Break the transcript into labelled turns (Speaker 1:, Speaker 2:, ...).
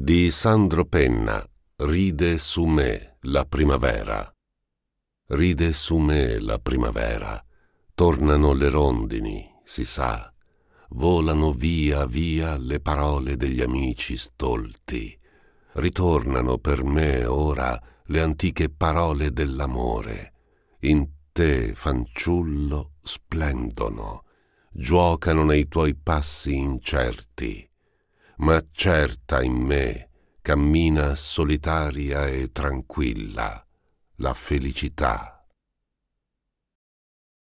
Speaker 1: Di Sandro Penna Ride su me la primavera. Ride su me la primavera. Tornano le rondini, si sa. Volano via via le parole degli amici stolti. Ritornano per me ora le antiche parole dell'amore. In te, fanciullo, splendono. Giuocano nei tuoi passi incerti ma certa in me cammina solitaria e tranquilla la felicità.